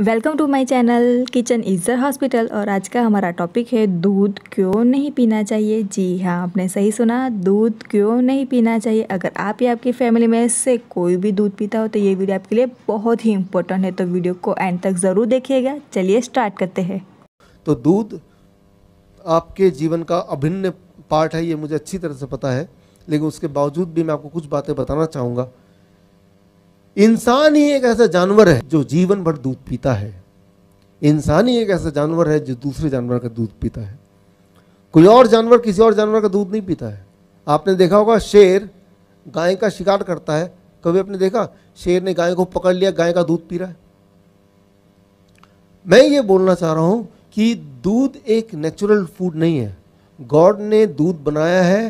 Welcome to my channel kitchen is our hospital और आज का हमारा टॉपिक है दूध क्यों नहीं पीना चाहिए जी हाँ आपने सही सुना दूध क्यों नहीं पीना चाहिए अगर आप या आपकी फैमिली में से कोई भी दूध पीता हो तो ये वीडियो आपके लिए बहुत ही इंपॉर्टेंट है तो वीडियो को एंड तक ज़रूर देखिएगा चलिए स्टार्ट करते हैं तो दूध आपके जीवन का अभिन्न पार्ट है ये मुझे अच्छी तरह से पता है लेकिन उसके बावजूद भी मैं आपको कुछ बातें बताना चाहूँगा इंसान ही एक ऐसा जानवर है जो जीवन भर दूध पीता है इंसान ही एक ऐसा जानवर है जो दूसरे जानवर का दूध पीता है कोई और जानवर किसी और जानवर का दूध नहीं पीता है आपने देखा होगा शेर गाय का शिकार करता है कभी आपने देखा शेर ने गाय को पकड़ लिया गाय का दूध पी रहा है मैं ये बोलना चाह रहा हूं कि दूध एक नेचुरल फूड नहीं है गॉड ने दूध बनाया है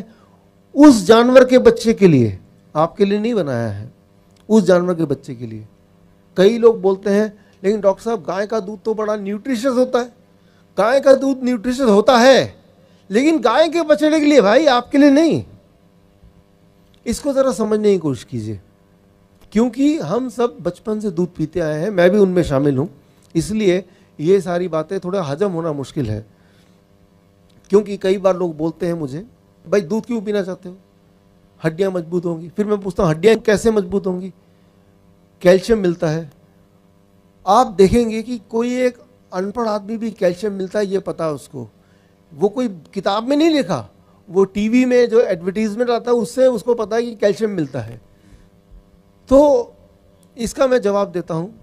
उस जानवर के बच्चे के लिए आपके लिए नहीं बनाया है उस जानवर के बच्चे के लिए कई लोग बोलते हैं लेकिन डॉक्टर साहब गाय का दूध तो बड़ा न्यूट्रिशियस होता है गाय का दूध न्यूट्रिशियस होता है लेकिन गाय के बछड़े के लिए भाई आपके लिए नहीं इसको ज़रा समझने की कोशिश कीजिए क्योंकि हम सब बचपन से दूध पीते आए हैं मैं भी उनमें शामिल हूँ इसलिए ये सारी बातें थोड़ा हजम होना मुश्किल है क्योंकि कई बार लोग बोलते हैं मुझे भाई दूध क्यों पीना चाहते हो हड्डियाँ मजबूत होंगी फिर मैं पूछता हूँ हड्डियाँ कैसे मजबूत होंगी कैल्शियम मिलता है आप देखेंगे कि कोई एक अनपढ़ आदमी भी कैल्शियम मिलता है ये पता है उसको वो कोई किताब में नहीं लिखा वो टीवी में जो एडवर्टीजमेंट आता है उससे उसको पता है कि कैल्शियम मिलता है तो इसका मैं जवाब देता हूँ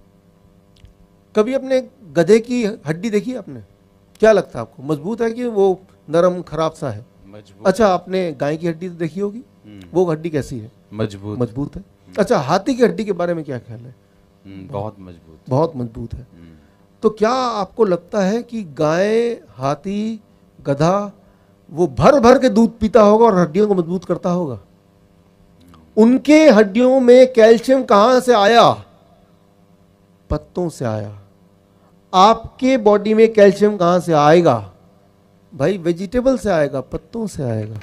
कभी अपने गधे की हड्डी देखी आपने क्या लगता है आपको मजबूत है कि वो नरम खराब सा है अच्छा आपने गाय की हड्डी तो देखी होगी हम्म। वो हड्डी कैसी है मजबूत मजबूत है हम्म। अच्छा हाथी की हड्डी के बारे में क्या ख्याल है हम्म, बहुत मजबूत बहुत मजबूत है तो क्या आपको लगता है कि गाय हाथी गधा वो भर भर के दूध पीता होगा और हड्डियों को मजबूत करता होगा उनके हड्डियों में कैल्शियम कहां से आया पत्तों से आया आपके बॉडी में कैल्शियम कहां से आएगा भाई वेजिटेबल से आएगा पत्तों से आएगा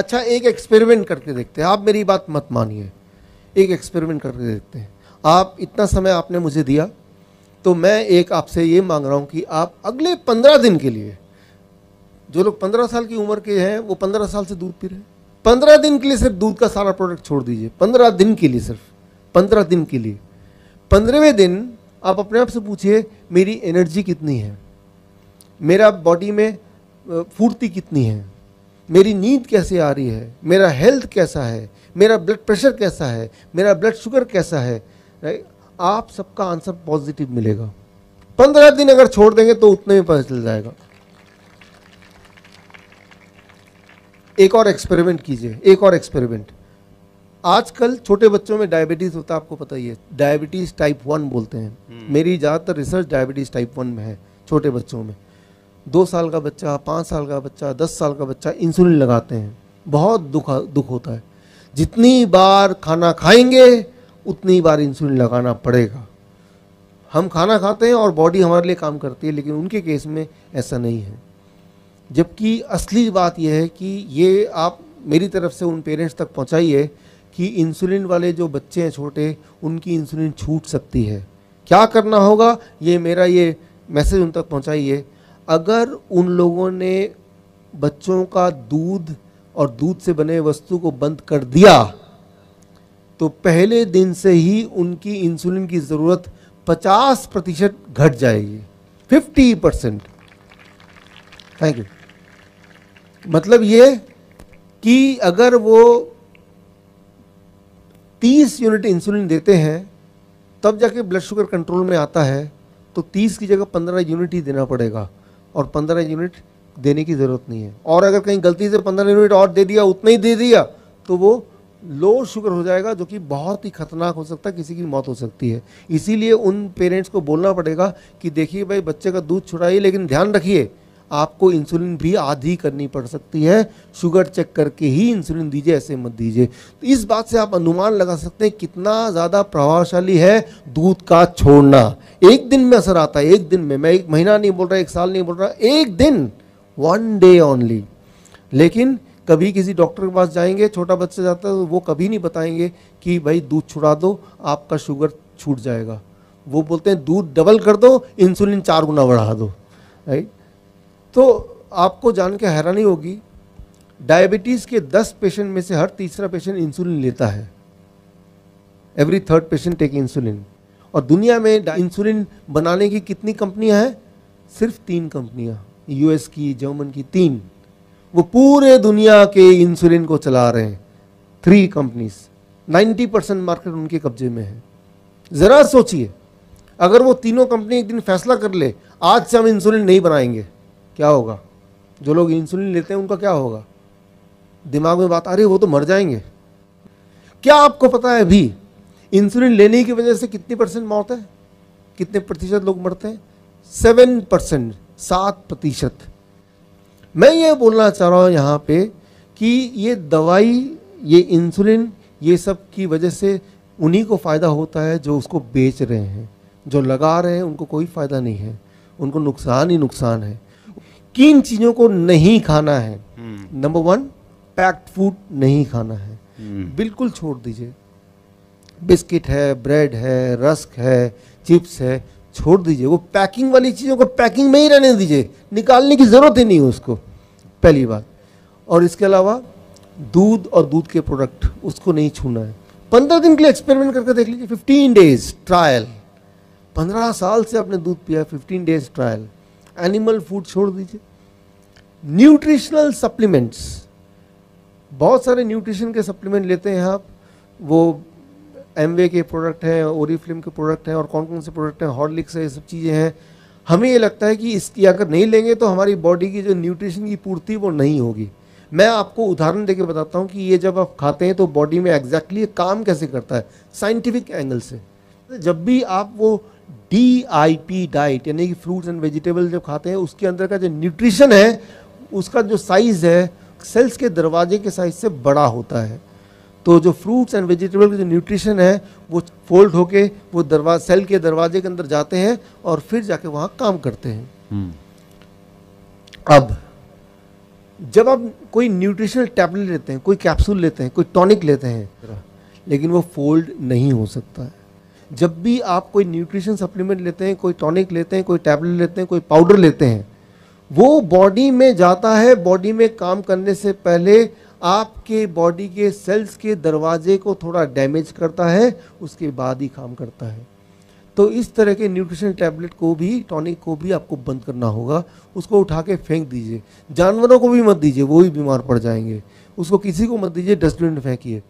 अच्छा एक एक्सपेरिमेंट करके देखते हैं आप मेरी बात मत मानिए एक एक्सपेरिमेंट करके देखते हैं आप इतना समय आपने मुझे दिया तो मैं एक आपसे ये मांग रहा हूँ कि आप अगले पंद्रह दिन के लिए जो लोग पंद्रह साल की उम्र के हैं वो पंद्रह साल से दूध पी रहे हैं पंद्रह दिन के लिए सिर्फ दूध का सारा प्रोडक्ट छोड़ दीजिए पंद्रह दिन के लिए सिर्फ पंद्रह दिन के लिए पंद्रहवें दिन आप अपने आप से पूछिए मेरी एनर्जी कितनी है मेरा बॉडी में फूर्ती कितनी है मेरी नींद कैसे आ रही है मेरा हेल्थ कैसा है मेरा ब्लड प्रेशर कैसा है मेरा ब्लड शुगर कैसा है राइट आप सबका आंसर पॉजिटिव मिलेगा पंद्रह दिन अगर छोड़ देंगे तो उतने में पता चल जाएगा एक और एक्सपेरिमेंट कीजिए एक और एक्सपेरिमेंट आजकल छोटे बच्चों में डायबिटीज होता है आपको पता ही है डायबिटीज टाइप वन बोलते हैं हम्म। मेरी ज़्यादातर रिसर्च डायबिटीज टाइप वन में है छोटे बच्चों में दो साल का बच्चा पाँच साल का बच्चा दस साल का बच्चा इंसुलिन लगाते हैं बहुत दुख दुख होता है जितनी बार खाना खाएंगे उतनी बार इंसुलिन लगाना पड़ेगा हम खाना खाते हैं और बॉडी हमारे लिए काम करती है लेकिन उनके केस में ऐसा नहीं है जबकि असली बात यह है कि ये आप मेरी तरफ से उन पेरेंट्स तक पहुंचाइए कि इंसुलिन वाले जो बच्चे हैं छोटे उनकी इंसुलिन छूट सकती है क्या करना होगा ये मेरा ये मैसेज उन तक पहुँचाइए अगर उन लोगों ने बच्चों का दूध और दूध से बने वस्तु को बंद कर दिया तो पहले दिन से ही उनकी इंसुलिन की ज़रूरत 50 प्रतिशत घट जाएगी 50 परसेंट थैंक यू मतलब ये कि अगर वो 30 यूनिट इंसुलिन देते हैं तब जाके ब्लड शुगर कंट्रोल में आता है तो 30 की जगह 15 यूनिट ही देना पड़ेगा और पंद्रह यूनिट देने की ज़रूरत नहीं है और अगर कहीं गलती से पंद्रह यूनिट और दे दिया उतना ही दे दिया तो वो लो शुगर हो जाएगा जो कि बहुत ही खतरनाक हो सकता है किसी की मौत हो सकती है इसीलिए उन पेरेंट्स को बोलना पड़ेगा कि देखिए भाई बच्चे का दूध छुड़ाइए लेकिन ध्यान रखिए आपको इंसुलिन भी आधी करनी पड़ सकती है शुगर चेक करके ही इंसुलिन दीजिए ऐसे मत दीजिए तो इस बात से आप अनुमान लगा सकते हैं कितना ज़्यादा प्रभावशाली है दूध का छोड़ना एक दिन में असर आता है एक दिन में मैं एक महीना नहीं बोल रहा एक साल नहीं बोल रहा एक दिन वन डे ओनली लेकिन कभी किसी डॉक्टर के पास जाएंगे छोटा बच्चा जाता है तो वो कभी नहीं बताएंगे कि भाई दूध छुड़ा दो आपका शुगर छूट जाएगा वो बोलते हैं दूध डबल कर दो इंसुलिन चार गुना बढ़ा दो राइट तो आपको जान के हैरानी होगी डायबिटीज़ के 10 पेशेंट में से हर तीसरा पेशेंट इंसुलिन लेता है every third patient take insulin और दुनिया में इंसुलिन बनाने की कितनी कंपनियां हैं सिर्फ तीन कंपनियां यूएस की जर्मन की तीन वो पूरे दुनिया के इंसुलिन को चला रहे हैं थ्री कंपनीज 90 परसेंट मार्केट उनके कब्जे में है ज़रा सोचिए अगर वो तीनों कंपनी एक दिन फैसला कर ले आज से हम इंसुलिन नहीं बनाएंगे क्या होगा जो लोग इंसुलिन लेते हैं उनका क्या होगा दिमाग में बात आ रही वो तो मर जाएंगे क्या आपको पता है अभी इंसुलिन लेने की वजह से कितनी परसेंट मौत है कितने प्रतिशत लोग मरते हैं सेवन परसेंट सात प्रतिशत मैं ये बोलना चाह रहा हूँ यहाँ पे कि ये दवाई ये इंसुलिन ये सब की वजह से उन्हीं को फ़ायदा होता है जो उसको बेच रहे हैं जो लगा रहे हैं उनको कोई फ़ायदा नहीं है उनको नुकसान ही नुकसान है किन चीज़ों को नहीं खाना है नंबर वन पैक्ड फूड नहीं खाना है हम्म। बिल्कुल छोड़ दीजिए बिस्किट है ब्रेड है रस्क है चिप्स है छोड़ दीजिए वो पैकिंग वाली चीज़ों को पैकिंग में ही रहने दीजिए निकालने की ज़रूरत ही नहीं है उसको पहली बात और इसके अलावा दूध और दूध के प्रोडक्ट उसको नहीं छूना है पंद्रह दिन के लिए एक्सपेरिमेंट करके देख लीजिए फिफ्टीन डेज ट्रायल पंद्रह साल से आपने दूध पिया fifteen days trial animal food छोड़ दीजिए न्यूट्रिशनल सप्लीमेंट्स बहुत सारे न्यूट्रिशन के सप्लीमेंट लेते हैं आप वो एमवे के प्रोडक्ट हैं ओरी फिल्म के प्रोडक्ट हैं और कौन कौन से प्रोडक्ट हैं हॉर्लिक्स है ये सब चीज़ें हैं हमें ये लगता है कि इसकी अगर नहीं लेंगे तो हमारी बॉडी की जो न्यूट्रिशन की पूर्ति वो नहीं होगी मैं आपको उदाहरण देके बताता हूँ कि ये जब आप खाते हैं तो बॉडी में एग्जैक्टली exactly काम कैसे करता है साइंटिफिक एंगल से जब भी आप वो डी आई पी डाइट यानी कि फ्रूट्स एंड वेजिटेबल जब खाते हैं उसके अंदर का जो न्यूट्रिशन है उसका जो साइज़ है सेल्स के दरवाजे के साइज़ से बड़ा होता है तो जो फ्रूट्स एंड वेजिटेबल का जो न्यूट्रिशन है वो फोल्ड होके वो दरवाज सेल के दरवाजे के अंदर जाते हैं और फिर जाके वहाँ काम करते हैं हम्म। अब जब आप कोई न्यूट्रिशनल टैबलेट लेते हैं कोई कैप्सूल लेते हैं कोई टॉनिक लेते हैं लेकिन वो फोल्ड नहीं हो सकता है जब भी आप कोई न्यूट्रिशन सप्लीमेंट लेते हैं कोई टॉनिक लेते हैं कोई टैबलेट लेते हैं कोई पाउडर लेते हैं वो बॉडी में जाता है बॉडी में काम करने से पहले आपके बॉडी के सेल्स के दरवाजे को थोड़ा डैमेज करता है उसके बाद ही काम करता है तो इस तरह के न्यूट्रिशन टैबलेट को भी टॉनिक को भी आपको बंद करना होगा उसको उठा के फेंक दीजिए जानवरों को भी मत दीजिए वो भी बीमार पड़ जाएंगे उसको किसी को मत दीजिए डस्टबिन में फेंकिए